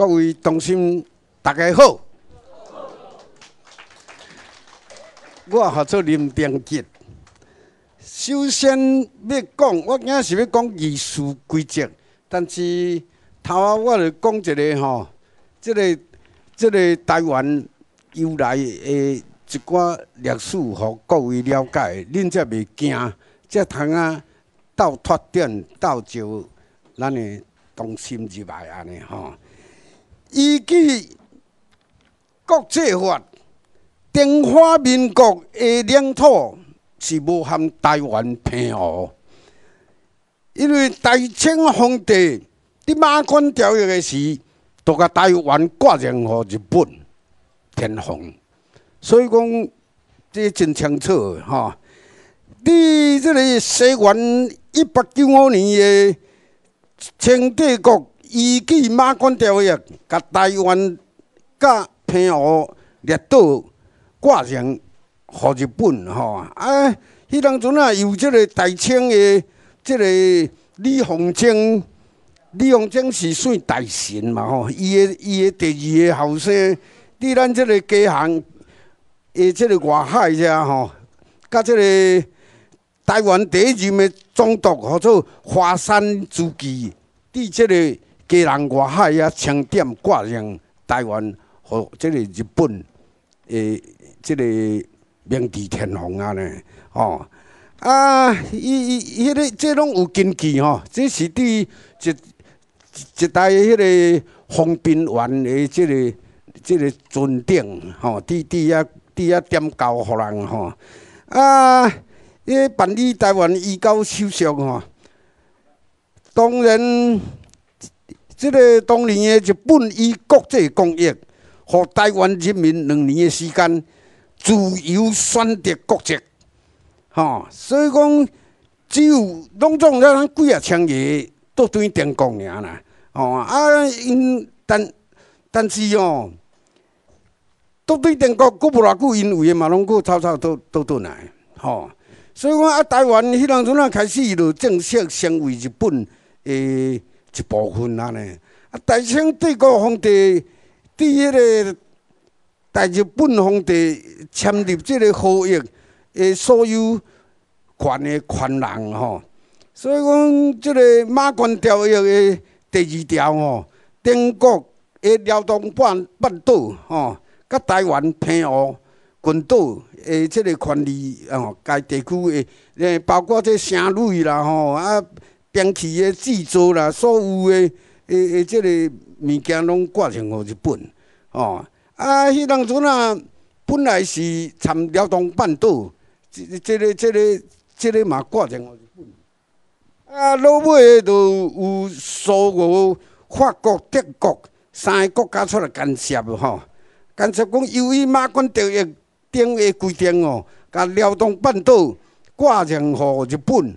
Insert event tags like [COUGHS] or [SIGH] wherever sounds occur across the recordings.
各位同心，大家好！我合作林正杰。首先要讲，我今是要讲议事规则，但是头仔我来讲一个吼，即个即个台湾由来诶一寡历史，互各位了解，恁才袂惊，才通啊，到拓展到就咱诶同心入来安尼吼。依据国际法，中华民国的领土是无含台湾、澎湖，因为大清皇帝伫马关条约的时，都甲台湾割让互日本天皇，所以讲这真清楚的哈。你这个西元一八九五年的清帝国。依据马关条约，甲台湾、甲澎湖列岛割让互日本，吼啊！迄当阵啊，有即个大清的即个李鸿章，李鸿章是算大神嘛，吼！伊的伊的第二个后生，伫咱即个家行，诶，即个外海遮吼，甲即个台湾第一任的总督，叫做华山猪基，伫即个。家人外海啊，枪点挂上台湾和这个日本诶，这个明治天皇啊，呢哦啊，伊伊迄个这拢有根据吼，这是伫一一代迄个方兵员诶，即个即个尊顶吼，伫伫遐伫遐点教互人吼啊，伊办理台湾移交手续吼，当然。即个当年诶，日本以国际公益，互台湾人民两年诶时间自由选择国籍，吼，所以讲只有拢总咱几啊千个都转中国啦，吼啊，因但但是哦，都对中国过不偌久，因为嘛拢过吵吵都都转来，吼，所以讲啊，台湾迄当阵啊开始就正式成为日本诶。一部分安尼，啊，大清帝国皇帝伫迄个大日本皇帝签立即个合约，的所有权诶，权人吼，所以讲即个马关条约诶，第二条吼，中国诶辽东半半岛吼，甲台湾平湖群岛诶，即个权利吼，该地区诶，诶，包括这省内啦吼，啊。兵器诶，制造啦，所有诶诶诶，即个物件拢挂上互日本哦。啊，迄当初啊，本来是参辽东半岛，即即、个即个即个嘛，挂上互日本。啊，落尾就有苏俄、法国、德国三个国家出来干涉哦。干涉讲，由于马关条约顶个规定哦，甲辽东半岛挂上互日本。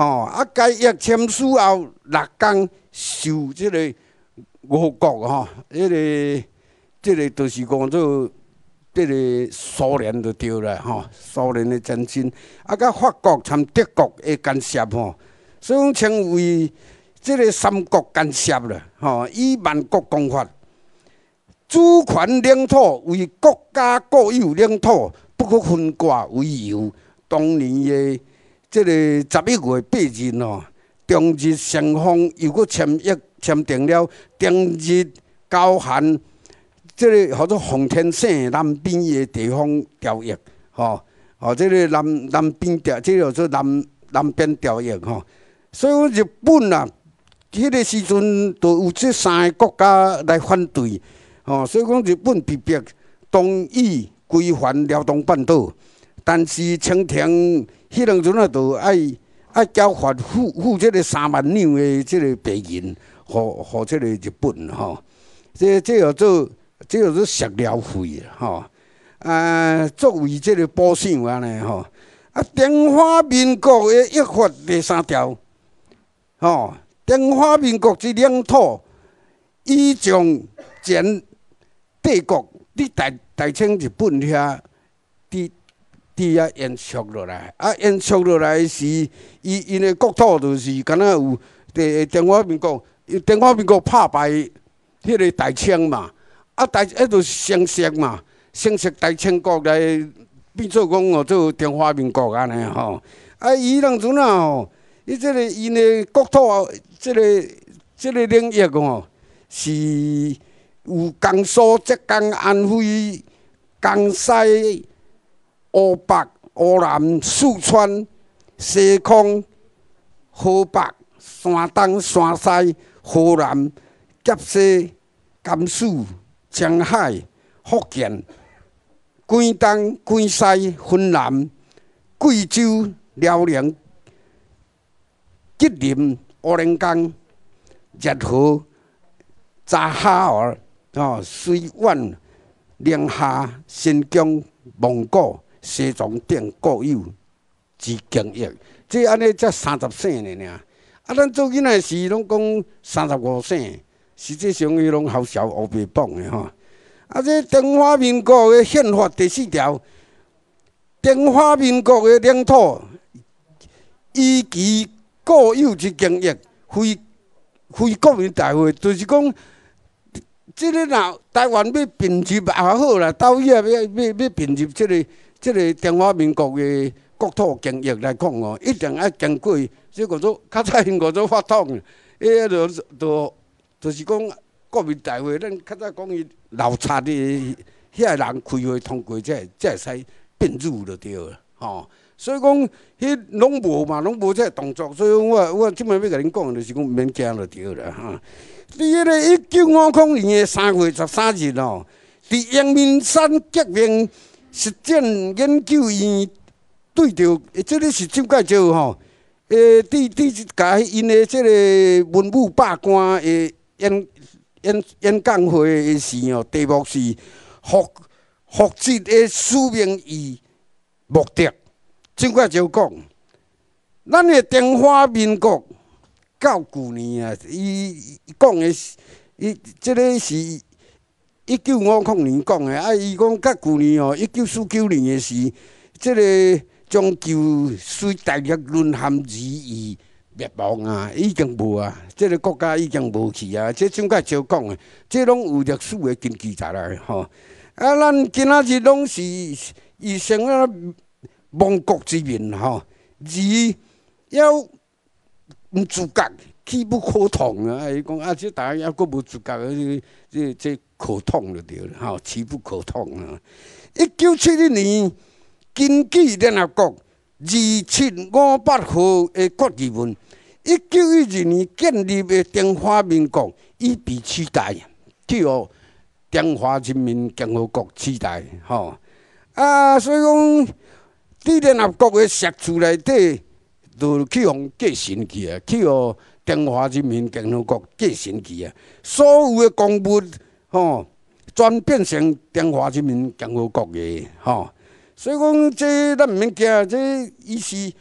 吼，啊，该约签署后六天，受这个俄国，吼，一个，即个就是讲做即个苏联就对了，吼，苏联的战争，啊，甲法国参德国的干涉，吼，所以讲称为即个三国干涉了，吼，以万国公法，主权领土为国家固有领土不可分割为由，当年的。即个十一月八日哦，中日双方又搁签约，签订了中日交韩，即个号做奉天省南边诶地方条约，吼，哦，即个南南边条，即叫做南南边条约，吼。所以讲日本啊，迄个时阵著有即三个国家来反对，吼。所以讲日本特别同意归还辽东半岛，但是清廷。迄两阵啊，都爱爱交还付付即个三万两诶，即个白银，互互即个日本吼。即即个做即个做食疗费吼。啊，作为即个保险安尼吼。啊，中华民国诶，一法第三条吼，中华民国之领土，伊从前帝国你大大清日本遐伫。伊啊延续落来，啊，延续落来是伊因个国土就是敢若有，诶，中华民民共，中华民国拍败，迄个大清嘛，啊，大，一是盛世嘛，盛世，大清国来，变做讲哦做中华民国安尼吼，啊，伊当初呐吼，伊即个因个国土，即个即个领域吼，是有江苏、浙江、安徽、江西。湖北、湖南、四川、西康、河北、山东、山西、河南、陕西、甘肃、青海、福建、广东、广西、云南、贵州、辽宁、吉林、黑龙江、热河、扎哈尔、哦，绥远、宁夏、新疆、蒙古。西藏、滇、国有之疆域，即安尼才三十岁呢尔。啊，咱做囡仔时拢讲三十五省，实际上伊拢好小乌白讲的吼。啊，即中华民国诶宪法第四条，中华民国诶领土以及各有之疆域，非非国民大会，就是讲，即个若台湾要并入也较好啦，岛屿也要要要并入即个。即个中华民国嘅国土经营来讲哦，一定爱经过即个做较早因个做法统，迄个就 [LAUGHS] 就就是讲国民大会，咱较早讲伊老叉的遐人开会通过，才才使变入就对啦，吼。所以讲，迄拢无嘛，拢无即动作。所以我我即摆要甲恁讲，就是讲毋免惊就对啦。哈，伫迄个一九五五年的三月十三日哦，伫阳明山革命。实践研究院对着，即个是怎解少吼？诶，伫伫甲因诶，即个文物百官诶演演演讲会诶时哦，题目是《复复制诶使命与目的》。怎解少讲？咱诶，中华民国到旧年啊，伊讲诶，伊即个是。一九五五年讲的，啊，伊讲甲旧年哦，一九四九年的事，即个将旧苏大陆沦陷之意灭亡啊，已经无啊，即个国家已经无去啊，即怎甲少讲的，即拢有历史的根据在内吼。啊，咱今仔日拢是异成的亡国之民吼，二要毋自觉。势不可挡啊！伊讲啊，即大家也个无自觉，即即即可挡就对啦。吼，势不可挡啊！一九七一年，根据联合国二七五八号诶决议文，一九一二年建立诶中华民国已被取代，去互中华人民共和国取代。吼，啊，所以讲，伫联合国诶决议内底，就去互革新起来，去互。中华人民共和国继承其啊，所有诶公物吼，全变成中华人民共和国诶吼。所以讲，这咱毋免惊，这伊是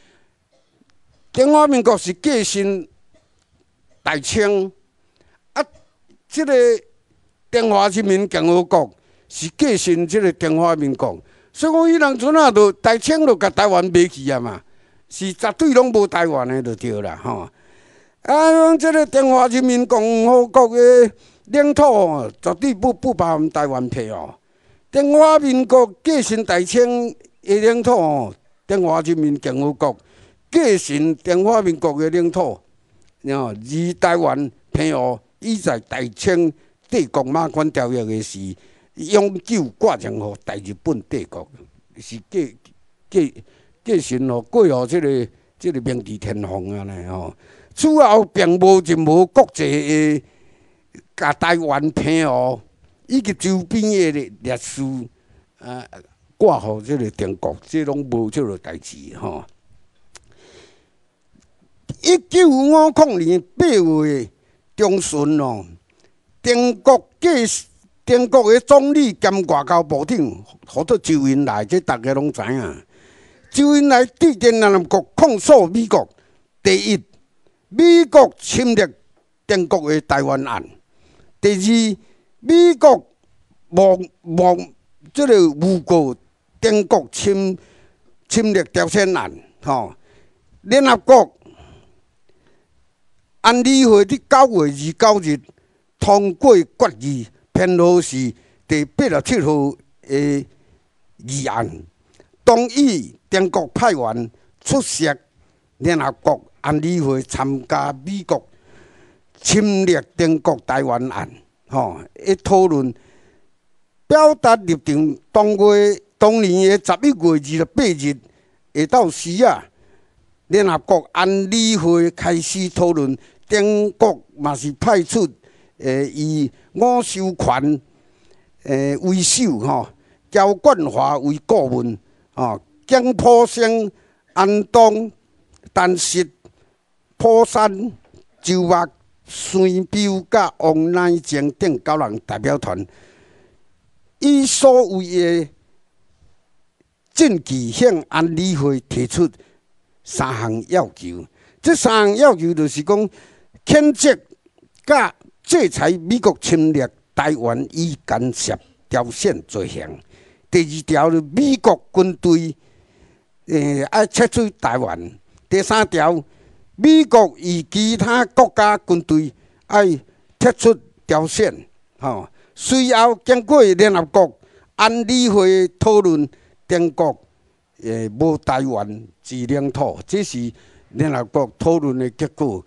中华人民国是继承大清啊，即个中华人民共和国是继承即个中华人民国。所以讲，伊当初啊，就大清就甲台湾买去啊嘛，是绝对拢无台湾的就对啦吼。啊！这个中华人民共和国的领土绝对不不含台湾批哦。中华民国继承大清的领土，中华人民共和国继承中华民国的领土，然后而台湾批哦，伊在大清帝国马关条约的是永久割让予大日本帝国，是继继继承了过哦，这个这个明治天皇安内哦。此后，并无任何国际诶，甲台湾听哦，以及周边诶历史，呃，挂号即个中国，即拢无即落代志吼。一九五五年八月，中旬哦，中国计，中国诶总理兼外交部长，予做周恩来，即大家拢知影。周恩来致电介石国控诉美国第一。美国侵略中国的台湾案，第二，美国无无即个诬告中国侵侵略朝鲜案，吼，联合国安理会伫九月二九日通过决议，编号是第八十七号的议案，同意中国派员出席联合国。安理会参加美国侵略中国台湾案，吼，一讨论，表达立场。当月当年的十一月二十八日下昼时啊，联合国安理会开始讨论，中国嘛是派出诶以伍授权诶为首，吼，焦冠华为顾问，吼，江浦生、安东、陈实。朴山、周末、孙彪、甲王乃静等九人代表团以所谓的政治向安理会提出三项要求。这三项要求就是讲，谴责甲制裁美国侵略台湾以干涉朝鲜罪行。第二条美国军队诶爱撤出台湾。第三条。美国与其他国家军队爱撤出朝鲜，吼。随后经过联合国安理会讨论，中国诶无台湾之领土，这是联合国讨论的结果，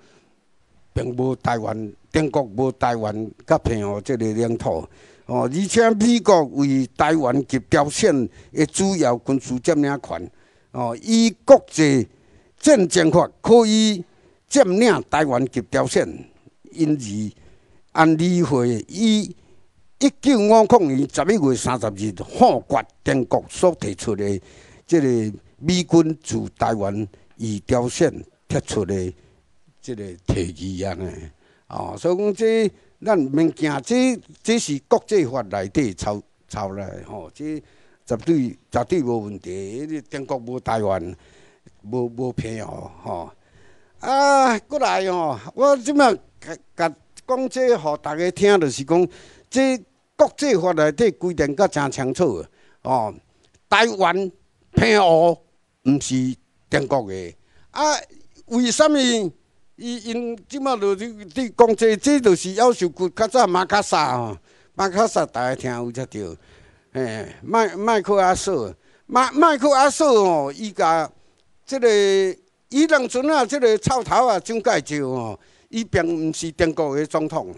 并无台湾，中国无台湾甲平和即个领土哦。而且美国为台湾及朝鲜诶主要军事占领权哦，以国际。战争法可以占领台湾及朝鲜，因此，按理会以一九五五年十一月三十日否决中国所提出的即个美军自台湾与朝鲜撤出的即个提议啊呢？哦，所以讲这咱免惊，这这是国际法内底抄抄来吼，这绝对绝对无问题。诶，中国无台湾。无无偏合吼！啊，过来吼！我即摆甲甲讲即，互大家听，就是讲，即国际法内底规定较诚清楚个哦。台湾偏合毋是中国个，啊，为甚物？伊因即摆就伫讲即，即就是要求过较早马卡莎吼，马卡莎大家听有则对。嘿，迈迈克阿瑟，迈迈克阿瑟吼，伊甲这个伊人村啊，这个臭头啊，蒋介石哦，伊并毋是中国的总统。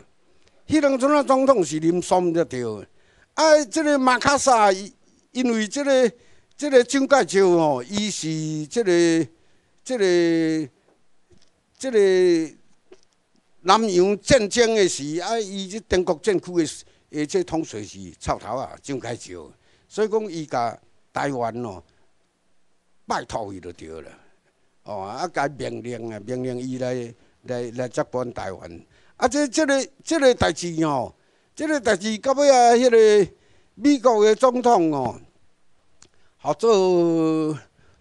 伊人村啊，总统是林爽著对。啊，这个马卡伊因为这个这个蒋介石哦，伊是这个这个这个南洋战争的时，啊，伊这中国政府的诶，这统帅是臭头啊，蒋介石。所以讲伊甲台湾咯。拜托伊就对了，哦，啊，该命令啊，命令伊来来来接管台湾。啊，这这个这个代志哦，这个代志到尾啊，迄个美国的总统哦，学做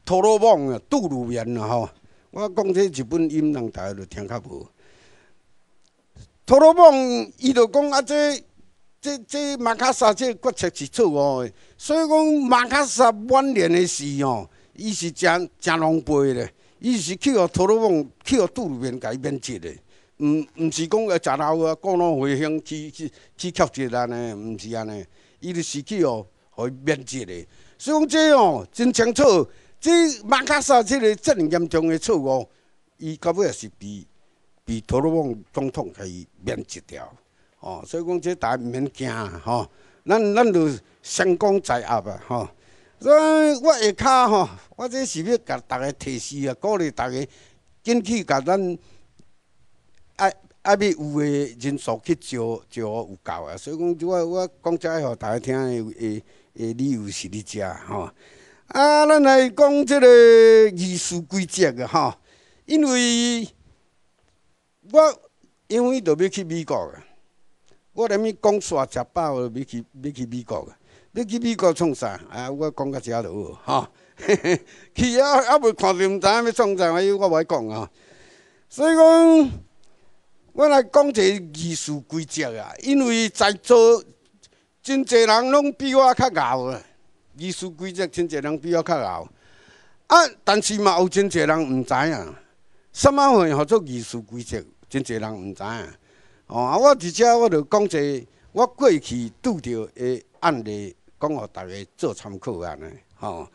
特朗普啊，杜鲁门啊，吼，我讲这日本音，人大家就听较无。特朗普伊就讲啊，这这这马卡莎即决策是错误的，所以讲马卡思晚年的事哦。伊是真真狼狈咧，伊是去互土朗普去互杜鲁门伊免质咧，毋毋是讲要食老啊、过老岁乡去去去敲职安尼，毋是安尼，伊就是去互互伊免质咧。所以讲这哦真清楚，这马卡沙即个遮严重的错误，伊到尾也是被被土朗普总统伊免职掉。哦，所以讲这大家毋免惊吼，咱咱就成功在压啊，吼。所以我下骹吼，我这是要甲大家提示啊，鼓励大家进去甲咱爱爱要有的人数去招招有够啊！所以讲，我我讲遮吼，大家听的诶诶，理由是伫遮吼。啊，咱来讲即个议事规则啊，吼，因为我因为着要去美国啊，我连咪讲煞食饱了，要去要去美国啊。你去美国创啥？哎，我讲到遮就好，哈，[LAUGHS] 去啊啊！未看就毋知影要创啥，我我袂讲啊。所以讲，我来讲一个艺术规则啊。因为在座真侪人拢比我较熬啊，艺术规则真侪人比我较熬。啊，但是嘛有真侪人毋知啊，什么会合作艺术规则？真侪人毋知啊。哦，啊，我伫遮我就讲一个我过去拄着的案例。讲哦，逐个做参考安尼吼！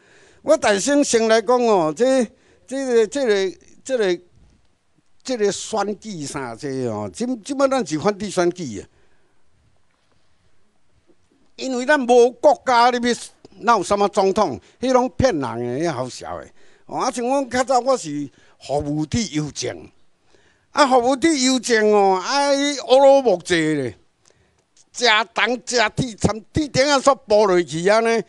我但先先来讲哦，这、这个、这个、这个、这个选举啥这哦，即即么咱是反对选举啊？因为咱无国家，你欲闹什么总统？迄拢骗人诶，迄好笑诶！哦，啊像阮较早我是服务地邮政，啊服务地邮政哦，啊乌鲁木齐咧。食东食铁，参铁顶啊，煞包落去啊尼。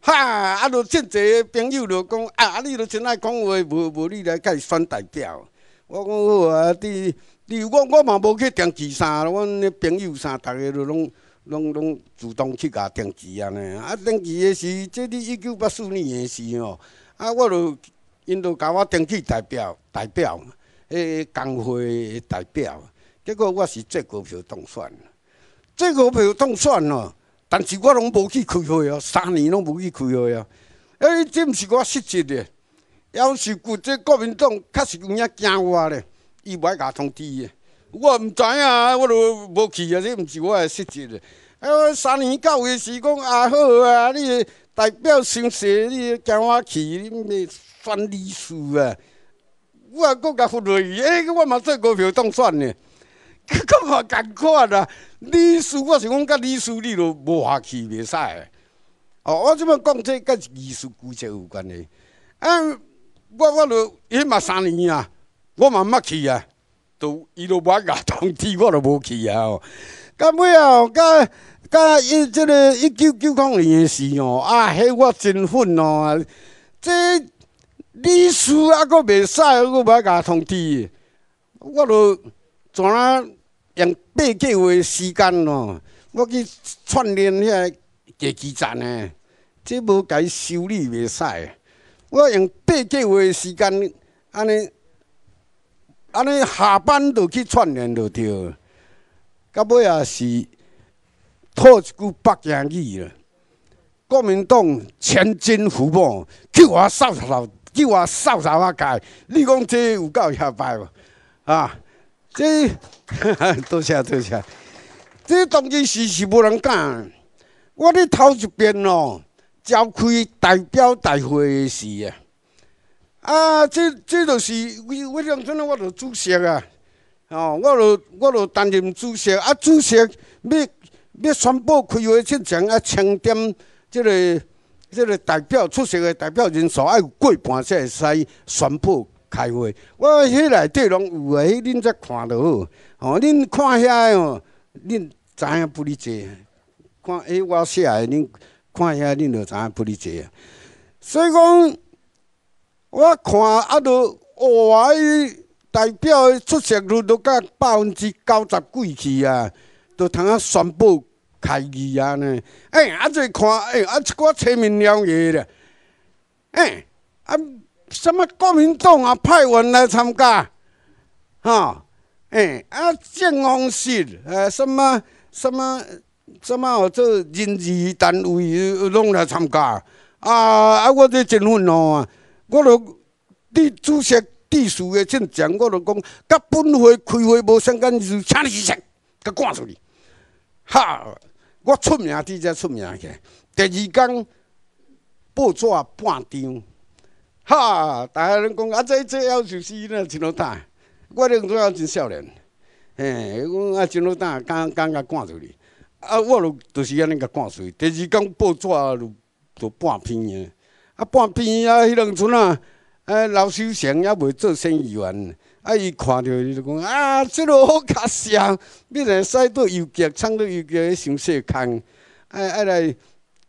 哈，啊，就真济朋友就讲啊，啊，你就真爱讲话，无无你来伊选代表。我讲好啊，你你我我嘛无去登记啥，阮迄朋友啥，逐个都拢拢拢主动去甲登记啊尼。啊，登记诶时，即你一九八四年诶时吼，啊，我著因著甲我登记代表代表，迄工会代表，结果我是结果就当选。这个票当选了，但是我拢无去开会啊，三年拢无去开会啊。哎，这毋是我失职的，要是顾这国民党确实有影惊我咧，伊甲我通知的，我毋知影，我都无去啊，这毋是我系失职的。哎，三年九的时讲啊好啊，你代表先说，你惊我去，你咪选理事啊。我甲忽略伊，哎，我嘛做股票当选的。讲话共款啊！理事，我是讲甲理事，你都无法气袂使。哦，我即摆讲这甲艺术规则有关的。啊，我我都伊嘛三年啊，我嘛毋捌去啊，都伊都无假通知，我都无去啊。到尾啊，到到伊即个一九九九年时哦，啊，迄我真愤怒啊！这理事啊，阁袂使，还阁无假通知，我都。怎啊用八个月时间哦，我去串联遐加基站诶，即无该修理袂使。我用八个月时间安尼安尼下班就去串联就对，到尾也是吐一句北京语了。国民党千军覆没，叫我扫扫，叫我扫扫啊街。你讲这有够下败无啊？这 [LAUGHS] 多谢多谢，这当今是是无人干。我咧头一遍哦，召开代表大会的事啊。啊，这这就是为为两村咧，我著主席啊。哦，我著我著担任主席啊。主席要要宣布开会进程啊，清点这个这个代表出席的代表人数要过半才会使宣布。开会，我迄内底拢有诶，迄恁则看到好。哦，恁看遐哦，恁知影不哩侪？看迄我写诶，恁看遐恁就知影不哩侪啊。所以讲，我看啊，着哇，代表诶出席率都到百分之九十几去啊，都通啊宣布开议啊呢。诶，啊，这看诶，啊，一寡聪明鸟个啦，诶，啊。什么国民党啊，派员来参加，哈，哎，啊，建行社，呃，什么什么什么，这人事单位拢来参加。啊啊，我这真愤怒啊！我都第主席、第书的进讲，我都讲，甲本会开会无相干就请你请，甲赶出去。哈，我出名，伫遮出名去，第二天，报纸半张。哈！大家拢讲啊，这这要求是真好打。我两村还真少年，嘿，我啊真好打，刚刚甲赶出去，啊，我就就是安尼甲赶出去。第二天报纸就就半篇，啊半篇啊，迄两村啊，啊老先生也未做生意员。啊，伊看到就讲啊，即个好搞笑。你来西多优剧唱到优剧，想说空，啊啊来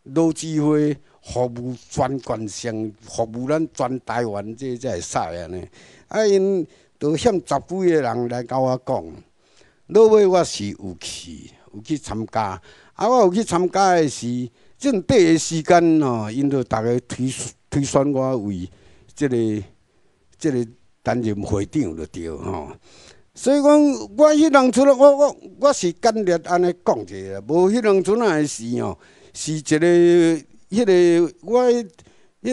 露智慧。服务全关上，服务咱全台湾，即才会使安尼。啊因都欠十几个人来甲我讲，落尾我是有去，有去参加，啊我有去参加的是，即阵短一时间哦，因都逐个推推选我为即个即个担任会长就对吼。所以讲，我迄两出，我我我是简略安尼讲者，无迄两出仔个事哦，是一个。迄个我，迄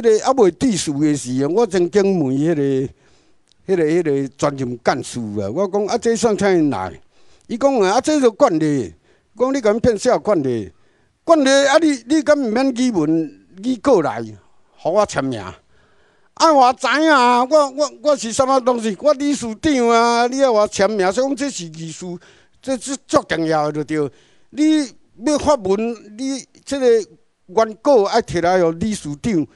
个还袂懂事诶时啊，我曾经问迄个，迄个迄个专人干事啊，我讲啊，即算请伊来，伊讲啊，啊即就管你，讲你敢骗小管你？管你啊，你你敢毋免语文语过来，互我签名？啊，我知啊，我我我是什物东西？我理事长啊，你要我签名，所以讲即是艺术，即即足重要个就对。你要发文，你即个。原稿要摕来互理事长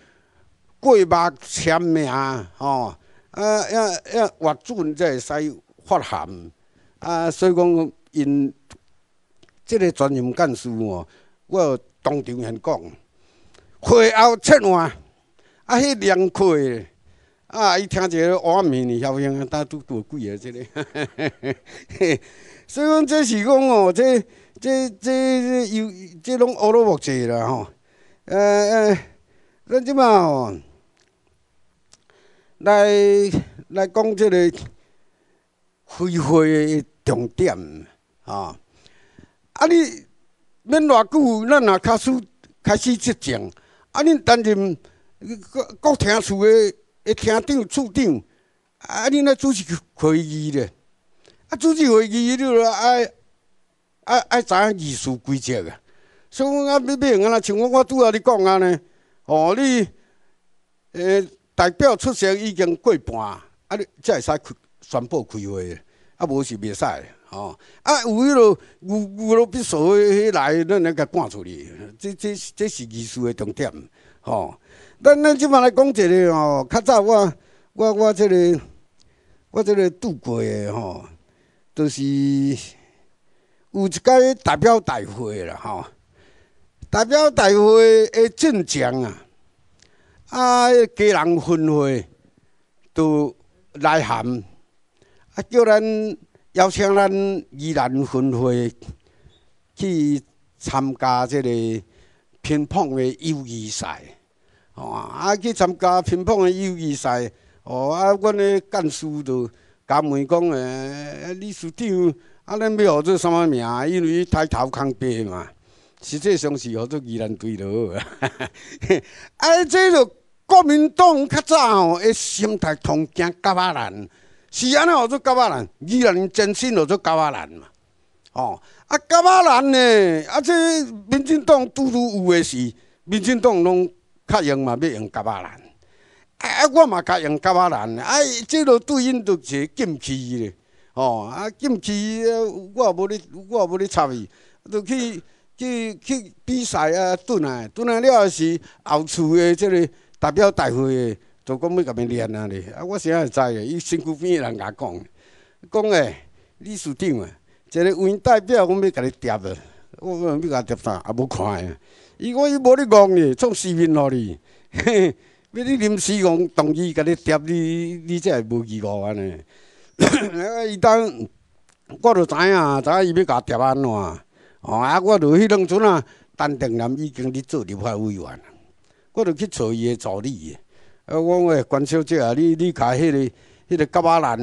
过目签名吼，啊，要要核准才会使发函。啊，所以讲因即个专人干事哦，我当场现讲会后策划，啊，迄凉快，啊，伊听一个画面，晓唔晓？当拄多贵啊！即个，所以讲这是讲哦，这这这这又这拢俄罗斯齐啦吼。呃，那吼，来来讲即个开会重点吼，啊你免偌久，咱也开始开始执政。啊，恁担任各各厅处的的厅长处长，啊，恁来主持会议咧。啊，主持会议，你著爱爱爱知议事规则啊。所以讲啊，明安啊，像我我拄啊，你讲安尼哦，你，诶代表出席已经过半，啊，你才会使开宣布开会，啊，无是袂使，吼，啊，有迄啰有有啰必须迄来，咱咱甲赶出去，这这这是艺术的重点，吼，咱咱即马来讲一个吼，较早我我我即个我即个拄过吼，都是有一届代表大会啦，吼。代表大会的进程啊，啊，家人分会都来函啊，叫咱邀请咱宜兰分会去参加这个乒乓的友谊赛，哦啊，去参加乒乓的友谊赛，哦啊，阮个干事都甲问讲，呃，理事长，啊，恁要学做什么名？因为抬头看病嘛。实际上，是学做愚人对咯。啊，即 [LAUGHS] 个国民党较早哦，诶，心态通惊噶巴人，是安尼学做噶巴人，愚人精神学做噶巴人嘛。哦，啊噶巴人呢？啊即个民进党拄拄有诶是，民进党拢较用嘛，要用噶巴人。啊，我嘛较用噶巴人，啊，即个对因就是禁忌咧。哦，啊禁忌，我也无咧，我也无咧插伊，就去。去去比赛啊！转来转来了是后厨的即个代表大会，就讲要甲你练啊哩！啊，我先会知个，伊身躯边人甲讲，讲诶，李处长啊，一个黄代表，我要甲你叠个，我共甲叠啥？啊，无看诶，伊讲伊无咧戆呢，创视频互你，嘿嘿，要你临时戆同意甲你叠，你，你真系无义务安尼。[COUGHS] 啊，伊当，我就知影，知影伊要甲叠安怎。哦，啊，我就迄当阵啊，陈定南已经伫做立法委员，我就去找伊个助理，啊，我话关小姐啊，你你甲迄个迄个甲马兰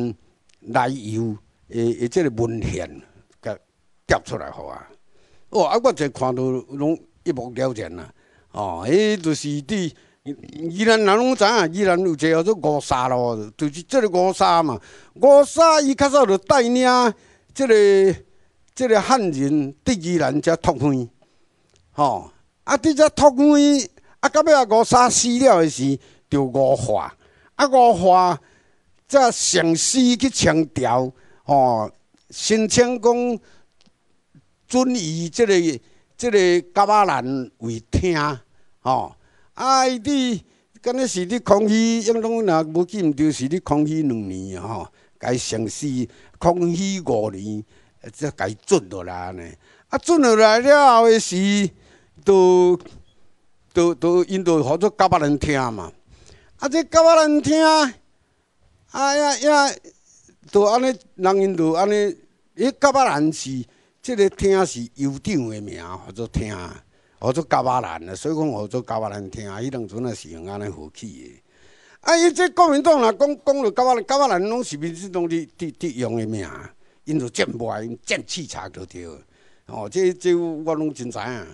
奶油，诶诶，即个文献甲调出来好啊。哦，啊，我这看到拢一目了然啊。哦，迄就是伫伊人，人拢知影，伊人有一个叫做五沙咯，就是即个五沙嘛。五沙伊较早就带领即个。即个汉人第二难才脱荒，吼！啊，伫只脱荒，啊，到尾啊五三死了时，就五化，啊五化，则上司去强调，吼，申请讲准以即个即个噶巴人为听，吼！啊，伊你敢若是你康熙，应当若无记着是你康熙两年吼，该上司康熙五年。只改准落来呢，啊，准落来了后的是，都都都，因都学做夹别人听嘛。啊，这夹别人听，啊呀呀，都安尼，人因都安尼，伊夹别人是，这个听是尤长的名，学做听，学做夹巴人，所以讲学做夹巴人听，伊两船也是用安尼和起的。啊，伊这国民党啦，讲讲了夹巴人，夹巴人拢是民众的的的用的名。因就占坏，因占气场就对，哦，这这我拢真知影。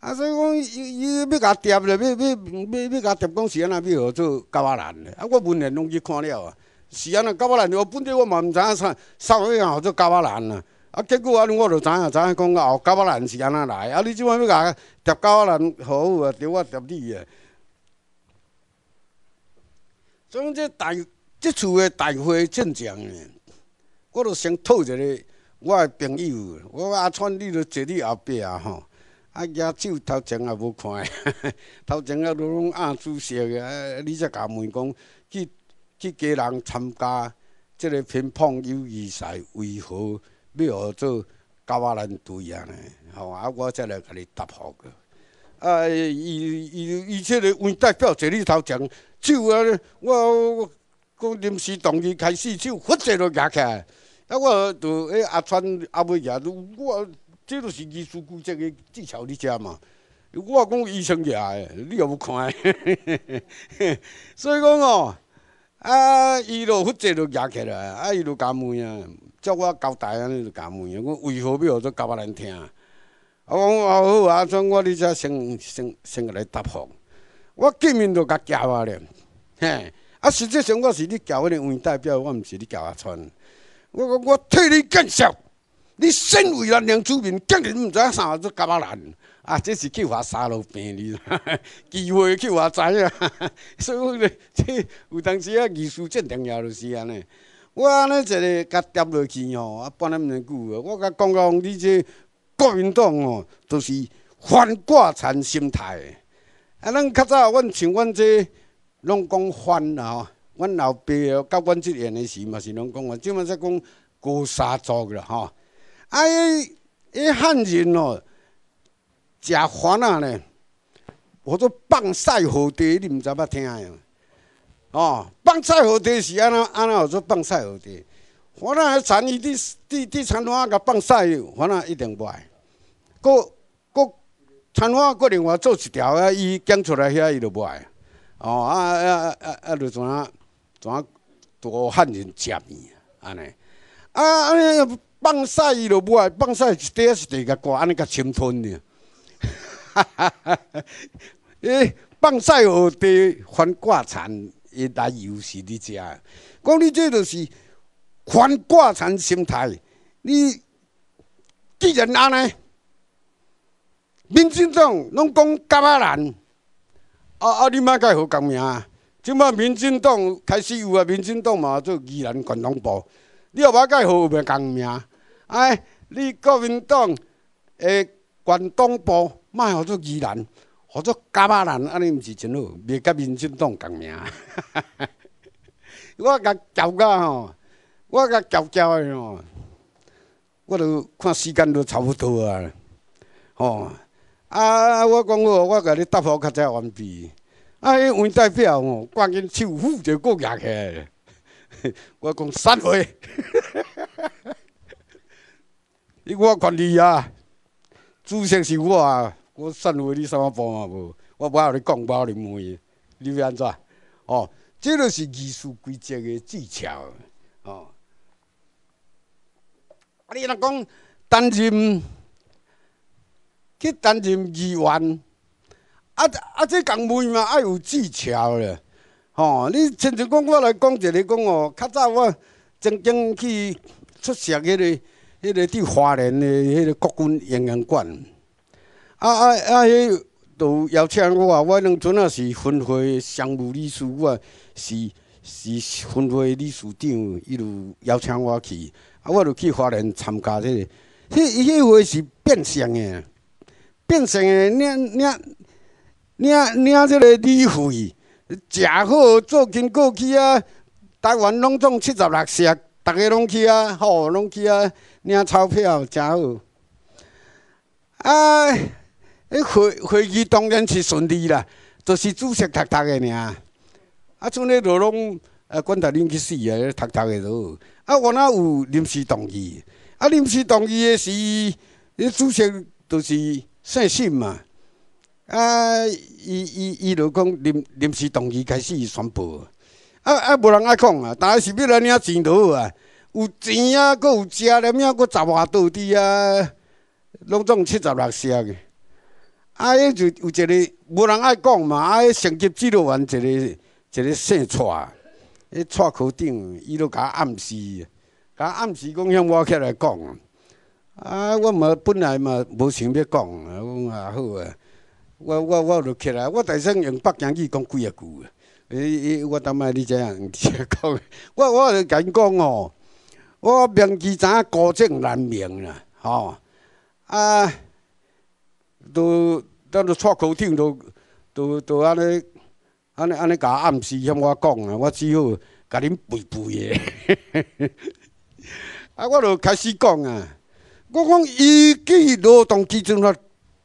啊，所以讲伊伊要甲我叠咧，要要要要甲我叠，讲是安那要学做胶巴兰咧，啊，我文言拢去看了，是安那胶花兰，我本地我嘛毋知影啥啥物样学做胶巴兰啊，啊，结果安尼我就知影，知影讲哦，胶巴兰是安那来，啊，你即摆要甲叠胶巴兰，好啊，对我叠你以讲，这大即厝的大会正常呢？我都先讨一个我的朋友，我阿川，你都坐你后壁啊吼，啊举酒头前也无看，[LAUGHS] 头前啊都拢暗主席，个，你才甲问讲，去去家人参加即个乒乓友谊赛，为何要互做高瓦兰队啊呢？吼，啊我再来甲你答复个，啊，伊伊伊即个黄代表坐你头前，手啊，我讲临时同意开始手，反者都举起来。那我著迄阿川阿妹牙，我这都是医术规则个技巧在遮嘛。我讲医生牙诶你有无看？[LAUGHS] 所以讲哦，啊，伊就负责就牙起来，啊，伊就加问啊，叫我交代安尼就加问啊，我为何要学得加巴难听？啊，我好阿川，我在这先先先来答复。我见面就甲叫我咧，嘿，啊，实际上我是你叫我个黄代表，我唔是你叫阿川。我我我替你介绍，你身为咱良子民，竟然唔知阿啥子干嘛难？啊，这是去我三路病知机会去我知啊！[LAUGHS] 所以咧，[LAUGHS] 这有当时啊，艺术真重要，就是安尼。我安尼一个甲点落去吼，啊，半点唔久个，我甲讲讲你这国民党吼，著是反挂残心态。啊，咱较早，阮像阮这拢讲反了哦。阮老爸哦，到阮即样的时嘛是拢讲话，即嘛则讲古三洲个吼。啊，伊伊汉人哦，食番啊嘞，我做放晒河田，你毋知捌听诶。哦，放晒河田是安怎安怎有做放晒河田？我那田伊地地地田花甲放晒，番仔一定卖。个个田花个另外做一条啊，伊讲出来遐伊就卖。哦啊啊啊啊，就怎啊？怎多汉人食面安尼啊，安尼放屎伊落麦，放屎一地一地甲挂，安尼甲青春呢？哈哈哈！哈，伊放屎学地反挂产，伊来又是你食，讲你这就是反挂产心态。你既然安尼，民生总拢讲甲巴难，啊啊！你妈该好讲名啊？即摆民进党开始有啊，民进党嘛做宜兰管东部，你话甲改号咪共名？哎，你国民党诶管东部卖号做宜兰，号做加巴兰，安尼毋是真好，袂甲民进党共名。[LAUGHS] 我甲交交吼，我甲交交诶吼，我都看时间都差不多啊。吼，啊，我讲我我甲你答复较早完毕。啊！迄黄代表哦，冠军首富就国赢起，[LAUGHS] 我讲散会，你 [LAUGHS] 我权你啊，主席是我啊，我散会你什么啊无？我不互你讲，我不晓你问，你欲安怎？哦，这个是艺术规则的技巧哦。啊！你若讲担任，去担任议员。啊啊！即共问嘛，爱有技巧咧。吼！你亲像讲我来讲一个，讲哦，较早我曾经去出席迄个、迄个伫华联的迄个国军演员馆。啊啊啊！迄度邀请我我两阵啊是分会常务理事，我是是分会理事长伊路邀请我去，啊，我就去华联参加即个。迄迄回是变相的，变相的，你你。领领即个礼费，食好，做经过去啊！台湾拢总七十六社，逐个拢去啊，吼，拢去啊，领钞票，诚好。啊，飞飞机当然是顺利啦，就是主席读读的尔。啊，像你都拢啊，管他恁去死啊，读读的都。啊，我那有临时同意。啊，临时同意的是，迄主席就是姓信嘛。啊，伊伊伊，就讲临临时同意开始宣布。啊啊，无人爱讲啊，逐个是要来领啊钱多啊，有钱啊，搁有食了，庙搁十外多滴啊，拢总七十六声。啊，就有一个无人爱讲嘛，啊，上级指导员一个一个姓蔡，迄蔡科长，伊就甲暗示，甲暗示讲向我起来讲。啊，我嘛本来嘛无想欲讲，我讲啊好啊。我我我就起来，我台声用北京语讲几啊句，伊伊我等卖你怎样讲？我我就跟讲哦，我明知知孤证难明啦，吼啊，都都出口听都都都安尼安尼安尼，甲暗示向我讲啊，我只好甲恁陪陪诶。[LAUGHS] 啊，我就开始讲啊，我讲依据劳动基准法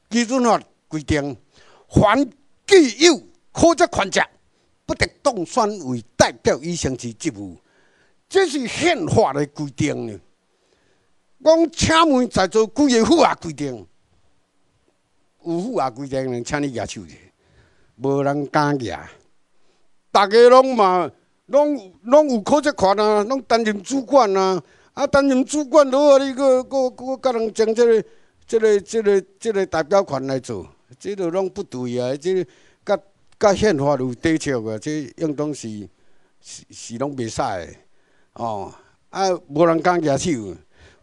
基准法规定。还具有考核权者，不得当选为代表以上之职务，这是宪法的规定。讲请问在座几位副啊，规定，有副啊，规定能请你举手者，无人敢举。大家拢嘛，拢拢有考核权啊，拢担任主管啊。啊，担任主管，如何？你阁阁阁甲人将这个、这个、这个、这个代表权来做。即都拢不对啊！即甲甲宪法有抵触啊！即应当是是是，拢袂使的哦。啊，无人敢举手，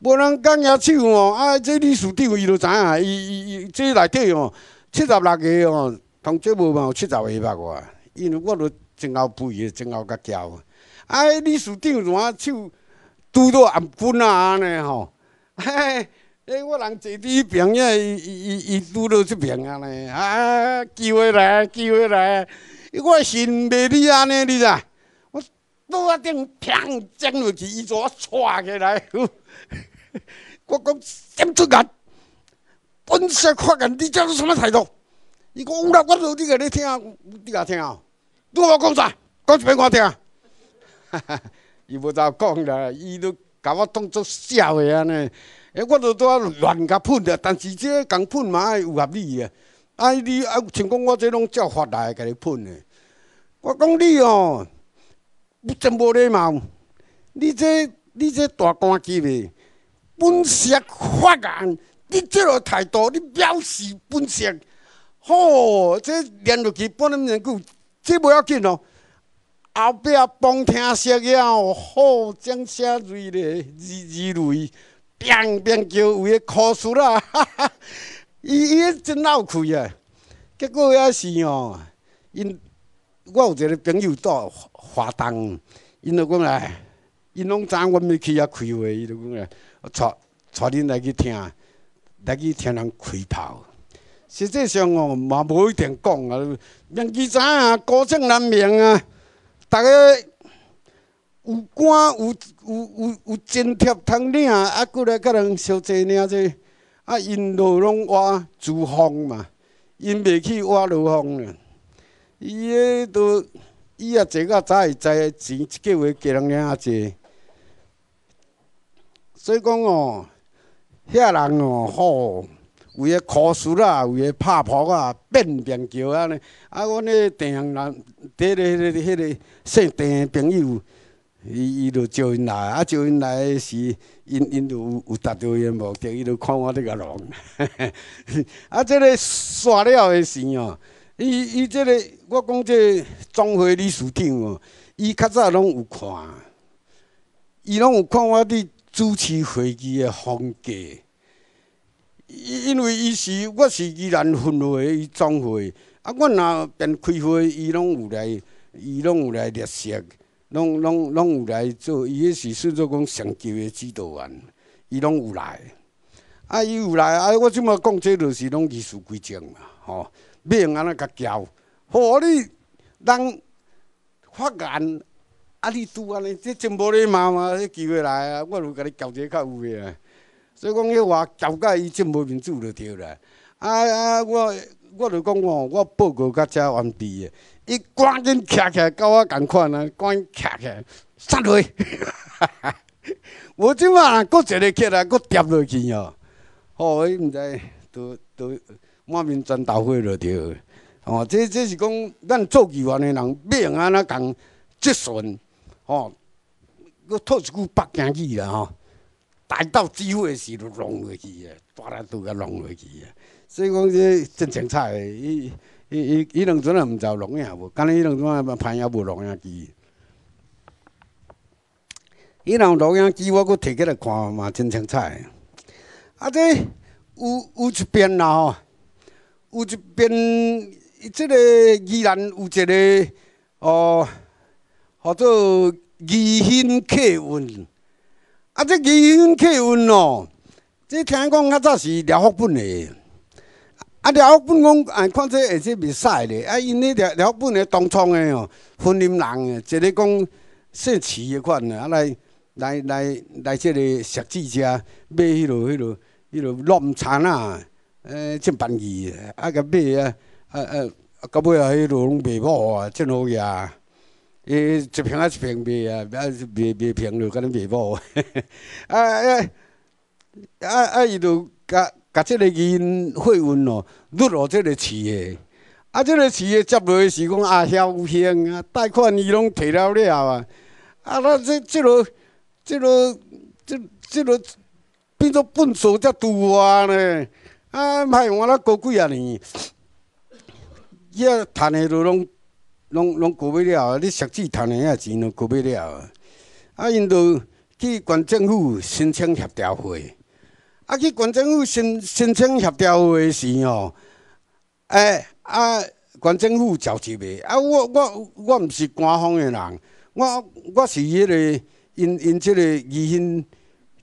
无人敢举手哦。啊，这李处长伊都知影，伊伊伊这内底哦，七十六个哦，同这无嘛有七十个吧哇。因为我都真够肥，真够甲骄。啊，李处长怎啊手拄到阿啊安尼吼？嘿。哎，我人坐伫迄边呀，伊伊伊拄到即边啊咧，啊，会来，会来，我心袂你安尼，你知？我拄一顶平捡落去，伊作我拽起来，[LAUGHS] 我讲真出力，本色发人，你这是什么态度？伊讲有啦，骨头，你甲你听啊，你个听啊，你无讲啥？讲一遍我听啊。[LAUGHS] 伊无照讲啦，伊都甲我当作笑话安尼。诶，我都拄啊乱甲喷咧，但是即个共喷嘛爱有合理诶，爱你啊像讲我即拢照法来甲你喷诶。我讲你哦，真无礼貌！你这、你这大官级诶本色发言，你即落态度，你表示本色。好，这连落去半点钟久，这不要紧哦。后壁崩听写了，哦，好掌瑞雷雷，如类。砰砰叫，有耶哭死啦！[LAUGHS] 伊伊真闹气啊！结果也是哦，因我有一个朋友到华东，因都讲因拢知影我要去遐开会，伊都讲来，带带恁来去听，来去听人开炮。实际上哦，嘛无一定讲啊，明知影啊，高真难明啊，逐个。有官有有有有津贴通领，啊，过来甲人小济领者。啊，因路拢挖路方嘛，因袂去挖路呢。伊个都，伊也坐较早会知，钱一个月给人领下济。所以讲哦，遐人哦，吼，有诶苦事啊，有诶拍搏啊，变变叫安尼。啊，阮迄田乡人，伫个迄个迄个姓田个朋友。伊伊就招因来，啊招因来是，因因就有有达到伊诶目的，伊就看我这个人。[LAUGHS] 啊，这个煞了的时哦，伊伊这个我讲这总会理事长哦，伊较早拢有看，伊拢有看我伫主持会议诶风格。因因为伊是我是伊人分会，伊总会，啊，我若边开会，伊拢有来，伊拢有来列席。拢拢拢有来做，伊迄是算做讲上级的指导员，伊拢有来。啊，伊有来啊，我即么讲这著是拢以事规正嘛，吼，要用安尼甲教，好你，人发言，啊你拄安尼，这真无礼貌嘛！这机会来啊，我有甲你交者较有诶。所以讲迄话交甲伊真无面子着对啦。啊啊，我我就讲吼，我报告甲遮完毕诶。伊赶紧站起来，甲我同款啊！赶紧站起来，摔落去，无即摆，人搁坐了起来，搁跌落去哦。哦，伊毋知都都满面全豆花了着。哦，这这是讲咱做计员的人，要用安那共止损。哦，我吐一句北京话啦吼。逮到机会时就弄落去啊，大力都甲弄落去啊。所以讲这真精彩。伊。伊伊伊两阵也知有龙影无，敢若伊两阵也拍也无龙影机。伊若有录影机，我阁摕起来看嘛真精彩。啊，这有有一边啦吼，有一边，即个居然有一个哦，叫做宜兴客运。啊，这宜兴客运哦，这听讲较早是聊副本诶。啊！廖本板讲，按看这而且袂使咧，啊，因呢廖廖老板嘞，当厂的哦，分林人，一个讲姓徐诶款，啊来来来来，这个石子家买迄路迄路迄路罗汉茶呐，呃，真便宜。啊，个买啊，啊啊，到尾啊，迄路拢卖爆啊，真好呀。伊一瓶啊一瓶卖啊，啊卖卖瓶了，个卖爆。啊啊，啊啊，伊就甲甲即个银汇运咯，落入这个企业，啊，即个企业接落去是讲啊，肖香啊，贷款伊拢摕了了啊，啊，咱即即落即落即即落变做粪扫才多呢，啊，卖换咱过几啊年，伊啊赚的都拢、拢、拢过不了啊，你实际赚的遐钱都过不了啊，啊，因都去县政府申请协调会。啊！去县政府申申请协调的时吼，哎，啊，县政府召集袂，啊，我我我毋是官方的人，我我是迄个因因即个宜兴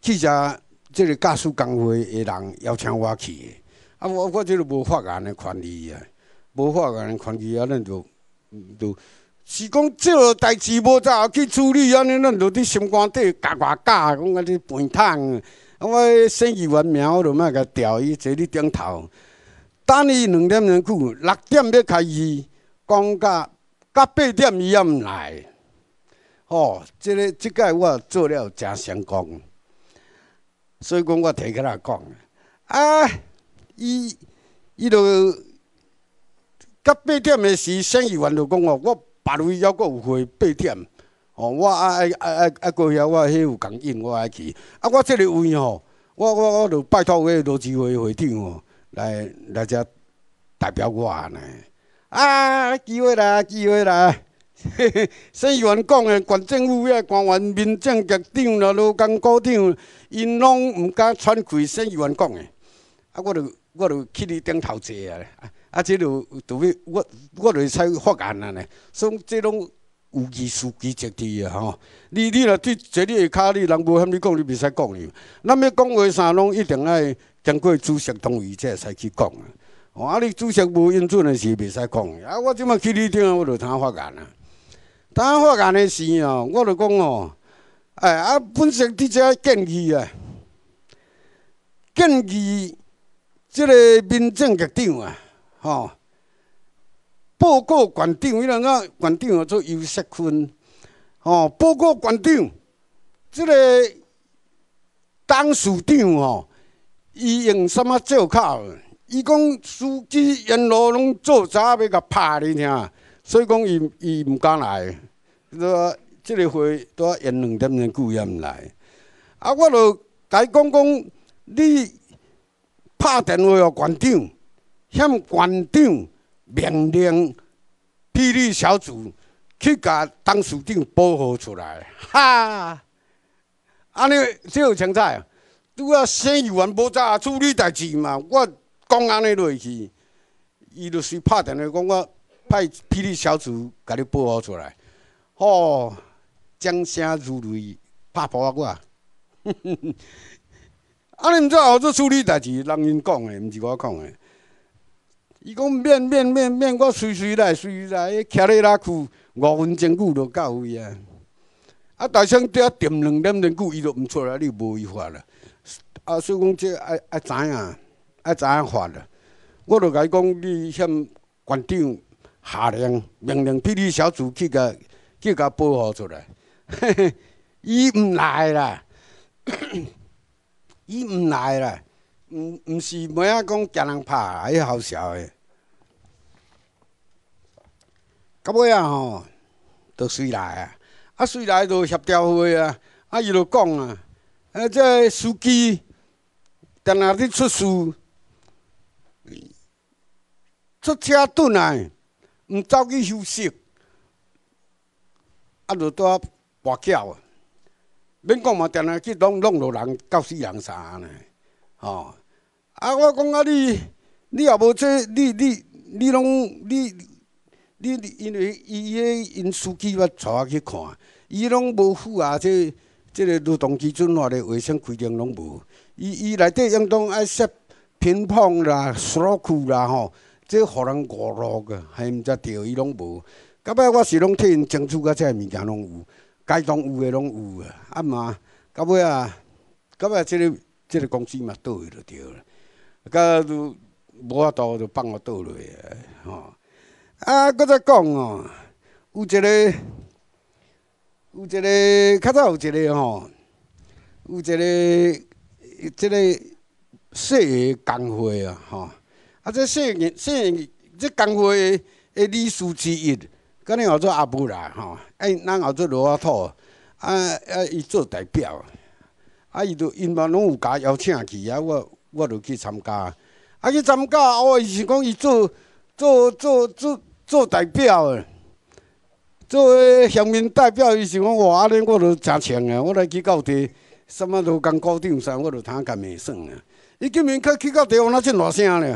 汽车即个驾驶工会的人邀请我去，啊，我我即个无法言的权利啊，无法言的权利啊，咱就就，是讲即个代志无再去处理，啊，尼咱就伫心肝底夹瓜夹，讲啊哩饭桶。我生意五、眠我都卖个调伊坐你顶头，等伊两点钟久，六点要开始，讲甲到八点伊也毋来，吼！即个即届我做了诚成功，所以讲我提起来讲，啊，伊伊就甲八点的时，生意员就讲哦，我别位犹阁有岁八点。哦，我爱爱爱爱过遐，我迄有感应，我爱去。啊，我即个位吼，我我我就拜托个罗志会会长哦，来来遮代表我呢。啊，机会来，机会来。省议员讲诶，县政府的官员、民政局长啦、劳工股长，因拢毋敢喘气。省议员讲诶，啊，我就我就去你顶头坐啊。啊，即就除非我我就是在发言啊呢，所以即拢。有意书记，直伫啊吼，你你若对坐你的卡，你人无向你讲，你袂使讲伊。咱要讲话啥拢一定爱经过主席同意会才去讲啊。哦，啊你主席无允准的时，袂使讲。啊，我即物去你听，我就通发言啊。通发言的时哦，我就讲哦，哎啊，本身伫遮建议啊，建议即个民政局长啊，吼。报告馆长，伊人讲馆长做尤锡分，吼报告馆长，这个董事长吼，伊用什么借口？伊讲司机沿路拢做早要甲拍汝。听，所以讲伊伊毋敢来。即个会都啊沿两点钟故也毋来，啊我著伊讲讲，你拍电话哦，馆长向馆长。命令霹雳小组去甲董事长保护出来，哈！安尼，这有啊！在，啊，省有完无早处理代志嘛。我讲安尼落去，伊就是拍电话讲我派霹雳小组甲你保护出来，吼！掌声如雷，拍啊。我！啊，呵呵。安尼毋知后做处理代志，人因讲的，毋是我讲的。伊讲免免免免，我随随来随来，徛咧哪去五分钟久就到位啊！啊，大声只要点两点两久，伊就毋出来，你无伊发啦。啊，所以讲即爱爱知影，爱知影发啦。我著伊讲你向馆长下令命令，俾你小组去甲去甲保护出来。伊毋来啦，伊毋来啦，毋毋是梅阿讲惊人拍，还好笑诶。到尾啊吼，都随来啊，啊随来就协调会啊，啊伊就讲啊，啊这司机，定日日出事，出车转来，毋走去休息，啊就啊跋啊，免讲嘛，定定去弄弄落人到死人啥呢，吼，啊我讲啊你，你啊无这，你你你拢你。你因为伊，伊个因司机我带去看，伊拢无符合这这个流动基准话的卫生规定，拢无。伊伊内底应当爱设乒乓啦、桌球啦，吼，这互人娱乐个，还毋知对伊拢无。到尾我是拢替因争取个，这物件拢有，该当有个拢有。阿妈，到尾啊，到尾即个即个公司嘛倒去就对了，噶都无法度就放我倒来，吼。啊，搁再讲哦，有一个，有一个较早有一个吼，有一个，一个细个工会啊，吼，啊，这细个细个这工会的理事之一，可能后做阿布啦，吼，哎，咱后做罗阿土，啊，啊，伊做代表，啊，伊都，因嘛拢有甲邀请去啊，我，我都去参加，啊，去参加，哦，伊是讲伊做，做，做，做。做代表诶，做乡民代表，伊想讲安尼，我都诚强啊。我来去到地，什么都工股长啥，我都通干面算啊。伊今明较去到地，我哪真大声咧？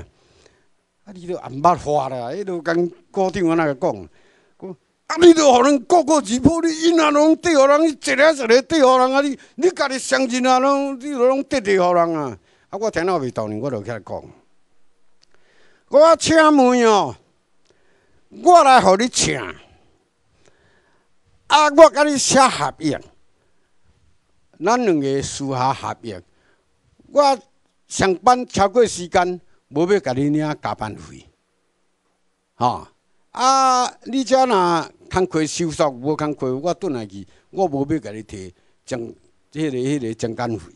啊，你都唔捌话啦，伊都工股长安尼讲，讲啊，你都互人个个吉普，你因阿拢对互人，一个一个对互人啊，你你家己相信啊，拢，你都拢敌敌互人啊。啊，我听到味道呢，我就起来讲，我请问哦。我来互你请，啊！我甲你写合约，咱两个私下合约。我上班超过时间，无要甲你领加班费，吼！啊，你遮若工课收束无工课，我转来去，我无要甲你提奖，迄个迄个奖金费。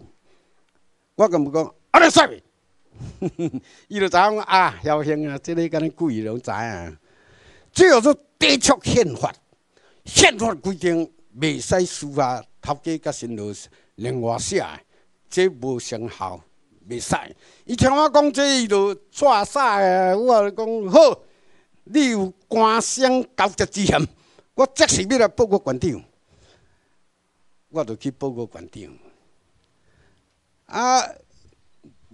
我咁讲，阿你收伊就知影我啊，侥幸啊！即个敢你故意拢知影。这叫做抵触宪法，宪法规定未使私下头家甲新罗另外写诶，这无生效，未使。伊听我讲这，伊就扯啥诶？我讲好，你有官商勾结之嫌，我即时要来报告馆长，我就去报告馆长。啊，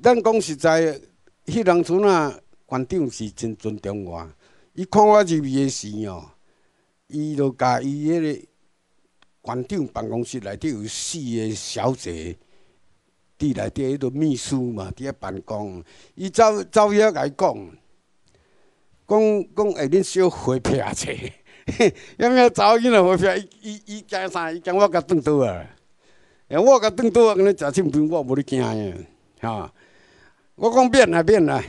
咱讲实在，迄人村啊，馆长是真尊重我。伊看我入去诶时哦，伊就甲伊迄个馆长办公室内底有四个小姐，伫内底迄个秘书嘛，伫遐办公。伊走走遐来讲，讲讲会恁小回避钱，嘿嘿，要咩查囡仔回骗？伊伊伊惊啥？伊惊我甲邓倒啊，诶，我甲邓都啊，跟你食青饭，我无咧惊诶，哈！我讲免啊免啊！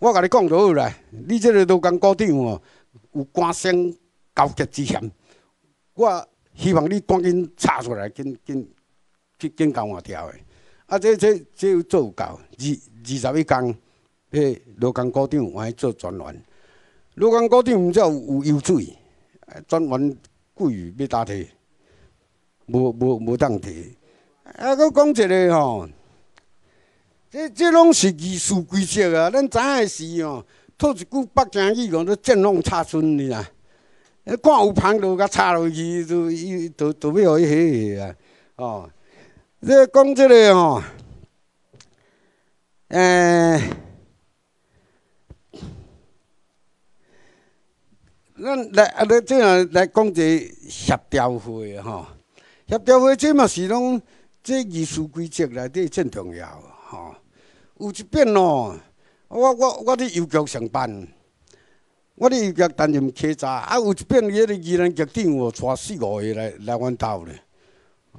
我甲你讲就好啦，你即个罗工股长哦，有官商勾结之嫌，我希望你赶紧查出来，紧紧去紧交换掉的。啊，这这这有做有够二二十一工，那罗工股长换做专员。罗工股长毋知有有有罪，专员贵要答题，无无无当题。啊，我讲一个吼。即、即拢是议事规则啊！咱知影时哦，吐一句北京语讲，做见缝插春呢啦。迄看有旁路，甲插落去，就伊就就要伊起起啊！哦。你讲即个吼，诶，咱来啊！你即下来讲者协调会吼。协调会即嘛是拢即议事规则内底真重要。哦，有一遍哦，我我我伫邮局上班，我伫邮局担任客查，啊有一遍，伊个二年局长哦，带四五个来来阮兜咧，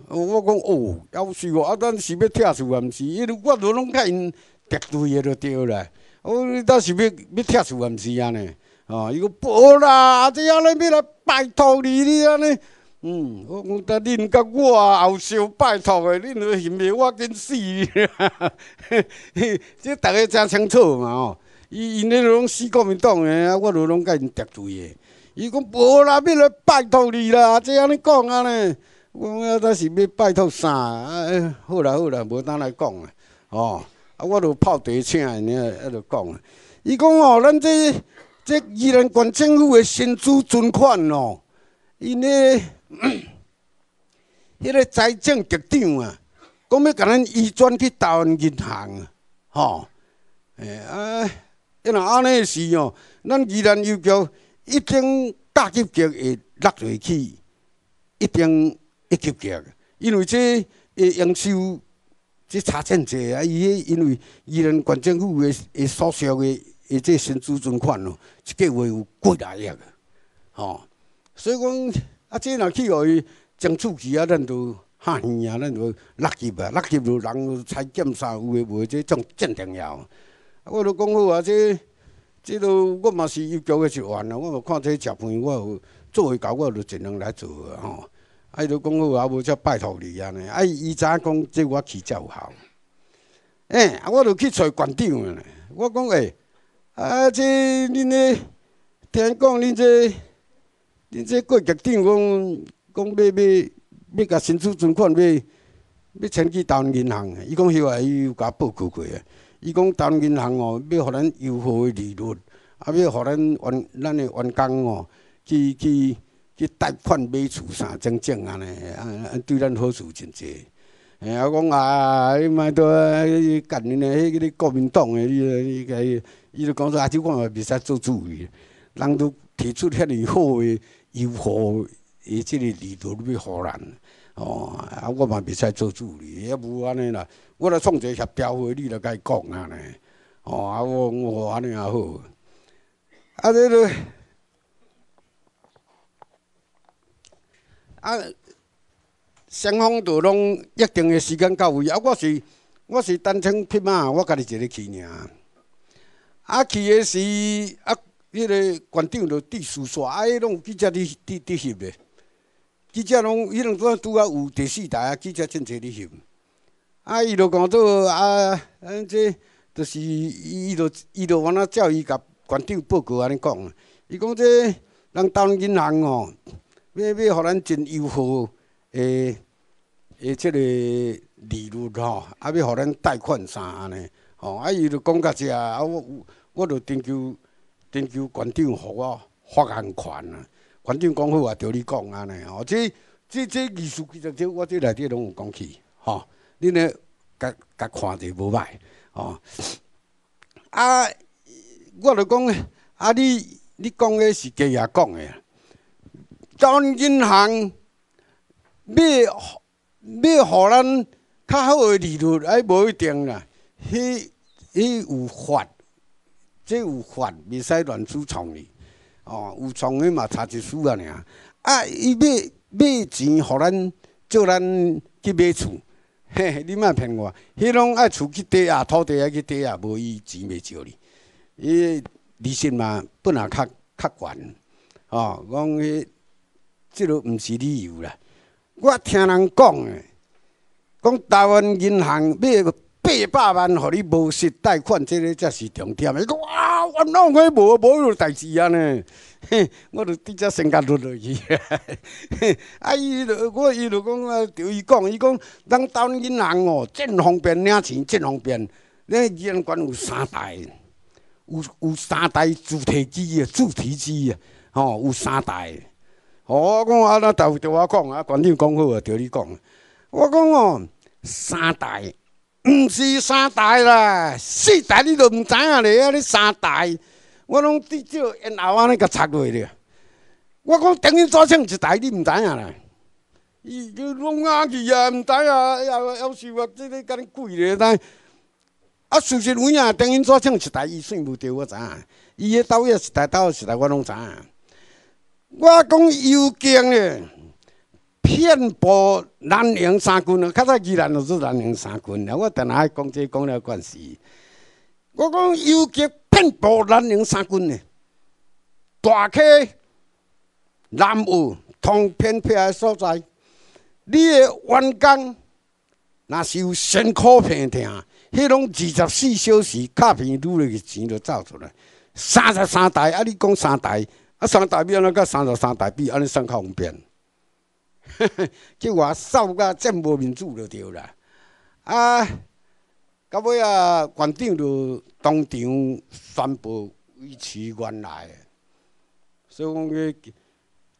我讲哦，要四五个，啊咱是要拆啊，毋是？因为我都拢甲因得罪的就对了，哦，咱是要要拆啊，毋是安尼？哦，伊讲无啦，这安尼要来拜托你，你安尼。嗯，我讲但恁甲我后生，拜托诶，恁许是毋是我真死，即 [LAUGHS] 大家诚清楚嘛吼。伊因许拢死国民党诶，啊，我着拢甲因得罪诶。伊讲无啦，要来拜托你啦，即安尼讲安尼。我讲啊，搭是要拜托啥？啊，好啦好啦，无当来讲啊。哦，啊，我着泡茶请安尼，啊就讲个。伊讲哦，咱这这宜兰县政府诶，新主存款哦，因咧。迄 [COUGHS] 个财政局长啊，讲要甲咱移转去台湾银行啊，吼，诶、啊，因若安尼诶是哦，咱宜兰邮局一定大急急会落落去，一定会急急，因为这诶营收个差真济啊，伊迄因为宜兰县政府诶诶所收诶即这新资存款哦，一个月有几大亿啊，吼，所以讲。啊，这若去互伊争次序啊，咱就较远啊，咱就落去吧，落去就人裁检啥，有诶无？这种正重要。我都讲好啊，这、这都我嘛是义叫诶，是完啦。我嘛看这食饭，我有做会到，我就尽量来做啊。吼，啊伊都讲好啊，无则拜托你安尼。啊，伊知影讲这我去则有效。诶，我都去揣馆长啊。我讲诶，啊这恁咧听讲恁这。你这过局长讲讲要要要甲新厝存款要要迁去投银行个。伊讲迄话，伊有甲报告过个。伊讲投银行哦，要互咱优惠个利率，啊要互咱员咱的员工哦去去去贷款买厝啥种种安尼，啊对咱好处真济。哎，我讲啊，你莫都革命诶，迄个国民党诶，伊伊个伊就讲说啊，即舅，我未使做主意。人都提出遐尼好诶。有好，伊即个利率欲互人哦，啊，我嘛袂使做主理，也无安尼啦，我来创一个协调会，你来甲伊讲安咧，哦，啊，我我安尼也好，啊，这个，啊，双方就拢约定的时间到位，啊，我是我是单枪匹马，我家己一个去尔，啊，去诶是啊。迄个馆长就递书刷，啊，伊拢有记者伫伫伫翕诶，记者拢，伊两仔拄仔有第四台啊，记者真济伫翕。啊，伊就讲做啊，咱即就是伊伊就伊就安仔照伊甲馆长报告安尼讲。伊讲即人当银行哦，要要互咱真优厚诶诶即个利率吼，啊，要互咱贷款啥安尼吼。啊，伊就讲到遮啊，我我着征求。顶久馆长给我发眼权啊！馆长讲好也着你讲安尼哦，这这这艺术技巧，我这内底拢有讲起，吼，恁咧，甲甲看者无歹吼。啊，我着讲，啊你你讲的是假爷讲的，招银行，要要互咱较好诶利率，哎，无一定啦，迄、迄有法。即有法，未使乱自创去。哦，有创去嘛，查一丝啊尔。啊，伊买买钱，互咱叫咱去买厝。嘿嘿，你莫骗我。迄拢爱厝去抵押，土地爱去抵押，无伊钱袂少哩。伊利息嘛，本来较较悬。哦，讲迄即个毋是理由啦。我听人讲诶，讲台湾银行咩个？八百万，互你无息贷款，即个才是重点。伊讲哇，我哪会无无迄代志啊呢？我着直接升甲率落去 [LAUGHS] 啊！啊，伊著，我，伊著讲啊，著伊讲，伊讲咱到银行哦，真方便领钱，真方便。咱银行有三代，有有三代主题机啊，主题机啊，吼，有三代。哦，我讲啊，呾豆着我讲啊，馆长讲好啊，着你讲。我讲哦，三代。唔是三代啦，四代你都唔知啊咧，啊！你三代我拢至少因后晚咧甲插落咧。我讲等于左上一代你唔知啊啦。伊拢硬去啊，唔知啊，又又是话即个甲你贵咧，但啊，事实有影，等于左上一代伊算唔着，我知啊。伊迄倒一代，倒一代我拢知啊。我讲有惊咧。遍布南宁三郡，较早既然就是南宁三郡咧，我等下讲这讲了关系。我讲有给遍布南宁三郡咧，大溪、南梧通偏僻的所在，你的员工，那是有辛苦病痛，迄拢二十四小时卡片入来个钱就走出来，三十三台啊！你讲三台啊，三台比安那个三十三台比安尼算较方便。叫我扫到政无面子就对啦，啊，到尾啊，县长就当场宣布维持原来。所以讲，个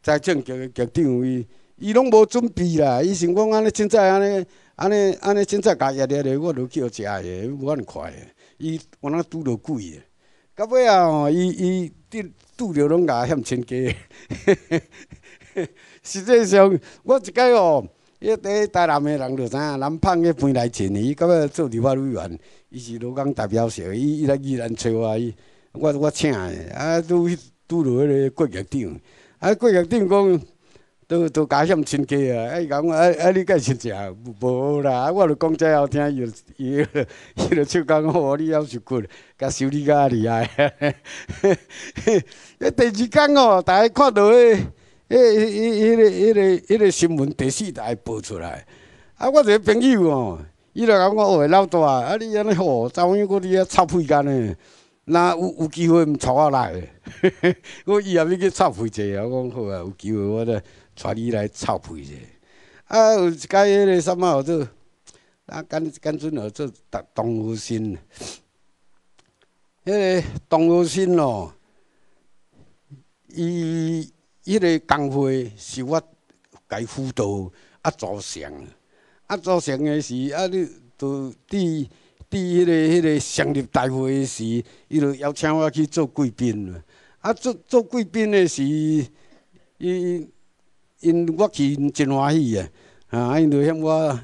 财政局的局长，伊伊拢无准备啦，伊想讲安尼，凊彩安尼，安尼安尼，凊彩加一日咧，我就叫食诶。无按快的。伊我哪拄着鬼诶。到尾啊，伊伊拄拄着拢我喊亲家。[LAUGHS] 实际上，我一解哦，迄个台南诶人著知影，南胖迄边来钱伊到尾做立法委员，伊是罗工代表，是伊伊来宜兰找我，伊我我请伊啊，拄拄着迄个郭业长，啊郭业长讲，都都家乡亲戚啊，啊伊讲，啊啊你敢是食？无啦，啊我著讲遮后听伊，伊 [LAUGHS] 伊就笑讲，好，你还是骨，甲修理甲厉害。迄第二工哦，大家看到诶。迄、迄、迄、个、迄个、迄个新闻第四台报出来，啊，我一个朋友哦，伊就讲我话老大，啊，你安尼好，怎样我伫遐臭屁间呢？那有有机会毋坐我来？[LAUGHS] 我以后要去操肥济，我讲好啊，有机会我著带你来臭屁者。啊，有一间迄个啥物号做，啊，干干阵号做东湖新，迄个东湖新咯，伊。迄个工会是我家辅导，啊，组成，啊，组成的是啊，你都伫伫迄个迄个成立大会诶时，伊就邀请我去做贵宾，啊，做做贵宾的时，伊因我去真欢喜啊，啊，因就嫌我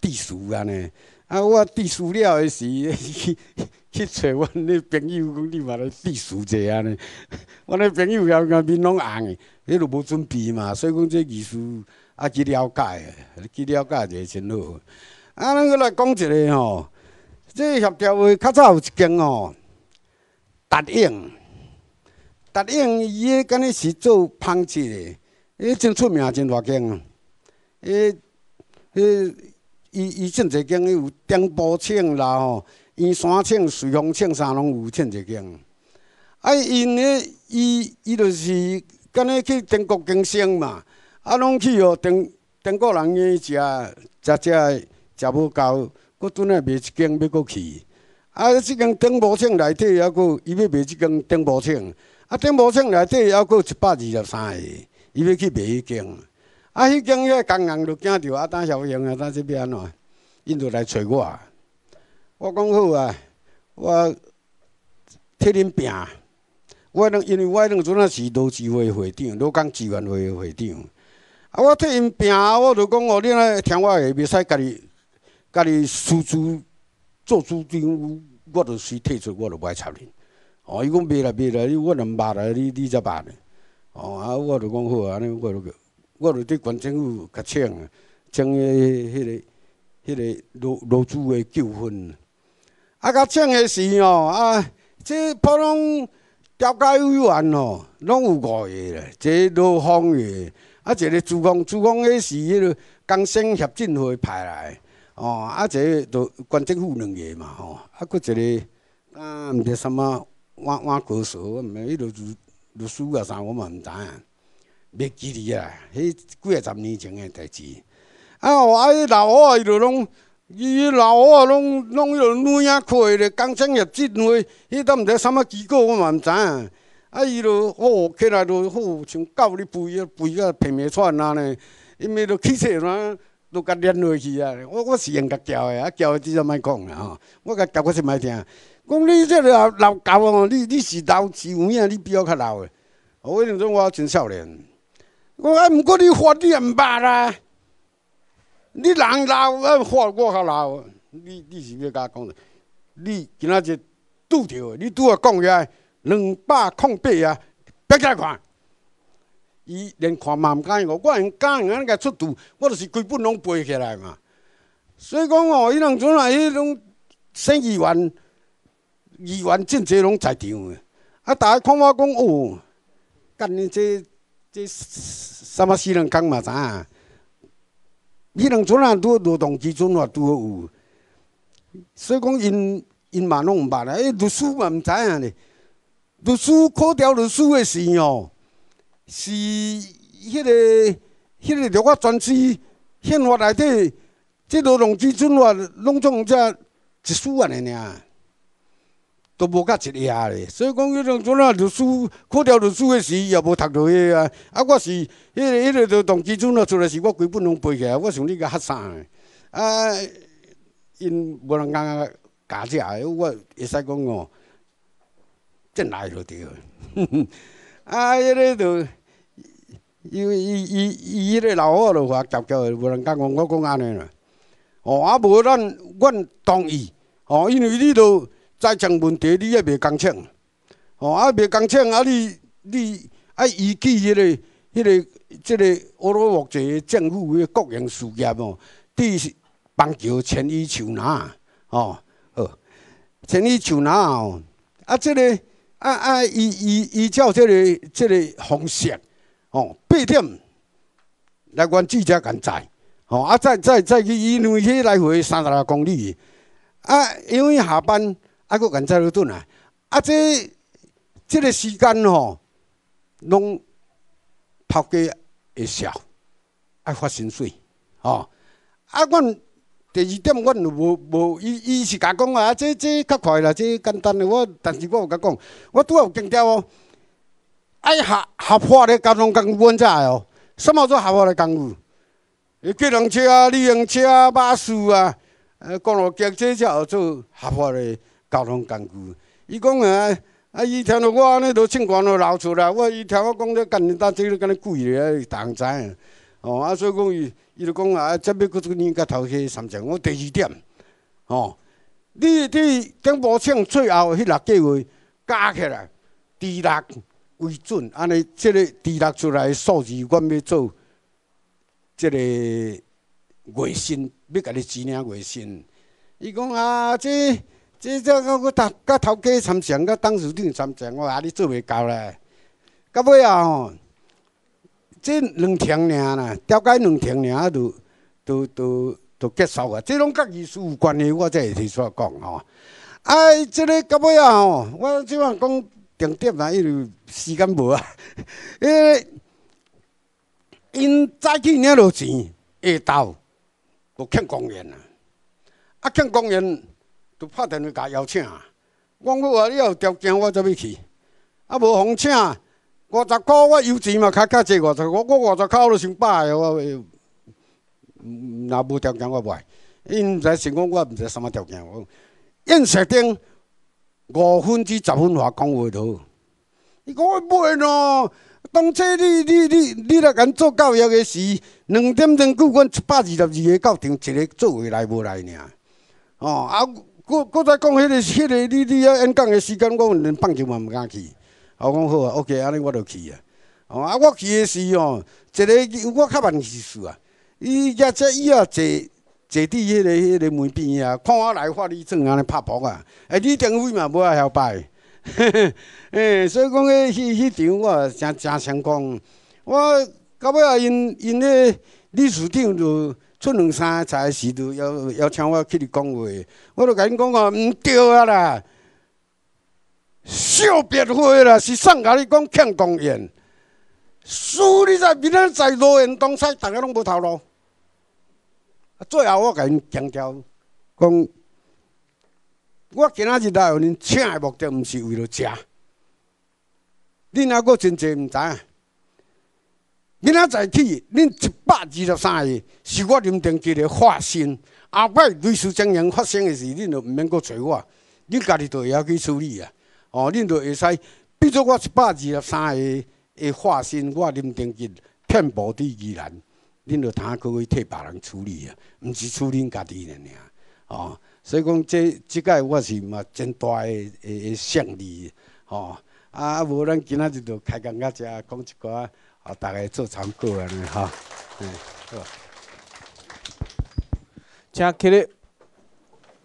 低俗安尼，啊，我低俗了的时。去揣阮那朋友，讲你嘛来技术者安尼。[LAUGHS] 我那朋友面拢红个，迄都无准备嘛。所以讲这艺术，啊去了解，去了解者真好。啊，咱来讲一个吼，这协调会较早有一间吼，达应，达应伊个敢若是做烹制的，伊真出名，真大间啊。迄伊伊真侪间，伊有顶伯厂啦吼。伊山庆、水丰庆、啥拢有庆一间，啊，因迄伊伊就是干若去中国经商嘛，啊，拢去哦，中中国人呢，食食食食无够，佫转来卖一间，要佫去。啊，即间中无庆内底还佫，伊要卖即间中无庆。啊，中无庆内底还佫一百二十三个，伊要去卖迄间。啊，迄间迄工人就惊着啊，当小平啊，当这边喏，因就来找我。我讲好啊！我替恁拼。我两，因为我两阵啊是罗志会会长、罗工志愿会会长。啊，我替因拼啊！我如讲哦，恁啊听我诶，袂使家己、家己出资做主张。我著先退出，我著袂爱插恁。哦，伊讲袂啦袂啦，你我能骂啦，你你则呢。哦，啊，我就讲好啊，安尼我著，我著对县政府甲请，请诶，迄个、迄个罗罗志伟纠纷。啊，甲请个是哦，啊，即普通调解委员哦，拢有五个咧，即陆方个，啊，一个主方，主方个是迄个江省协进会派来，哦，啊，一个都县政府两个嘛，吼，啊，佫一个啊，毋知什么万万歌手，知迄个录录书啊啥，我嘛毋知啊，袂记咧啊，迄几啊十年前个代志，啊，我啊，老我伊就拢。伊老啊，拢拢迄落软仔开咧，工厂业进去，迄都毋知啥物机构，我嘛毋知影。啊，伊都好起来，都好像狗咧吠，吠啊，平平喘啊呢，因为都气势呐，都甲连落去啊。我我是用甲叫的，啊叫的，即只莫讲啊。我甲交我是咪听，讲你即老老狗哦，你你是老是有啊，你比我较老的。我迄阵我真少年，我啊，毋过你学你毋捌啊。你人老，我话我较老。你你是要甲我讲的？你今仔日拄着，你拄啊讲起两百空八啊，别甲来看。伊连看嘛毋介伊我，我现讲用安个出拄，我就是规本拢背起来嘛。所以讲哦，伊人阵若伊种省议员、议员、政界拢在场的，啊，大家看我讲有，干恁这这什么私人讲嘛影。伊两村人，好劳动基准法都有，所以讲因因嘛拢毋捌啊，诶，律师嘛毋知影咧。律师考条律师诶时哦，是迄个迄个着我专司宪法内底即劳动基准法，拢总只一安尼尔。都无甲一页咧，所以讲迄从阵啊读书，考条读书诶时也无读着个啊。啊，我是迄个迄个，从基础那出来时，我基本拢背起，来，我想呢个学生诶。啊，因无人敢假话，我会使讲哦，真来着对个。[LAUGHS] 啊，迄个都，伊伊伊伊个老伙仔话，叫叫无人敢讲我我讲安尼啦。哦，啊，无咱阮同意哦，因为你都。再将问题，你也袂共清，哦，也袂共清，啊，你你啊，依据迄个迄个即个俄罗斯个政府个国营事业哦，是棒球轻易求拿，哦，哦，轻易求拿哦，啊，即个啊啊依依依照即个即个方式哦，八点来阮自家赶载，哦，啊，再再再去伊为迄来回三十六公里，啊，因为下班。啊，佫原在了转来，啊，即即个时间吼，拢拍家会少，爱发薪水吼。啊，阮第二点，阮无无，伊伊是甲讲啊，即即较快啦，即简单个我，但是我有甲讲，我拄有强调哦，爱合合法个交通工具才哦，什么做合法个工具？诶，机动车啊，旅行车啊，巴士啊，呃，公路客车只号做合法个。交通工具，伊讲啊，啊！伊听到我安尼都唱歌了，流出来。我伊听我讲了，今日单只干今日贵咧，同影哦啊！所以讲伊，伊就讲啊，再要过一年才头去三成。我第二点，哦，你你顶步唱最后迄六句话加起来除六为准，安尼即个除六出来数字，阮要做即个月薪，要甲你指领月薪。伊讲啊，这。即即我我搭甲头家参详，甲董事长参详，我啊你做袂到咧。到尾啊吼，即两天尔啦，调解两天尔都都都都结束啊。即拢甲意思有关系，我会提出煞讲吼。啊，即个到尾啊吼，我即法讲重点啦，因为时间无啊。诶，[LAUGHS] 因早起领落钱，下昼都欠公园啊，啊欠公园。都拍电话甲邀请啊！我讲话，你若有条件，我才要去；啊，无互请，五十箍我有钱嘛，较较济五十。我我五十箍都成百个话袂。若无条件我袂。因在想讲我毋知什物条件。我因食顶五分之十分话讲袂落。伊讲我袂咯，当初你你你你来甘做教育个时，两点钟就阮一百二十二个教场，一个座位来无来尔。哦，啊。我我再讲迄个、迄个，你你啊演讲的时间，我连棒球嘛毋敢去。我讲好啊，OK，安尼我就去啊。哦，啊我去的时吼一个我较慢意思啊。伊啊则伊啊坐坐伫迄个、迄个门边啊，看我来化礼装安尼拍博啊。诶，你党委嘛无来晓摆，嘿嘿。[LAUGHS] 所以讲迄迄场我诚诚成功。我到尾啊，因因咧理事长就。出两三个菜时，都要要请我去你讲话，我都甲因讲啊，毋对啊啦，烧别会啦，是送甲你讲欠公言，输你在明仔在罗源东山，逐个拢无头路。啊，最后我甲因强调，讲我今仔日来，恁请诶目的，毋是为了食，恁阿哥真济毋知。明仔载起，恁一百二十三个是我林登基的化身。后摆类似情样发生的事，恁就毋免阁找我，恁家己着会晓去处理啊！哦，恁着会使，变做我一百二十三个的化身，我林登基骗保第二难。恁着通可以替别人处理啊，毋是处理家己的尔哦。所以讲，这即届我是嘛真大的的胜利。哦。啊，无咱今仔日就开讲到只讲一寡。啊，大概做长过了呢哈，嗯，好。请起咧。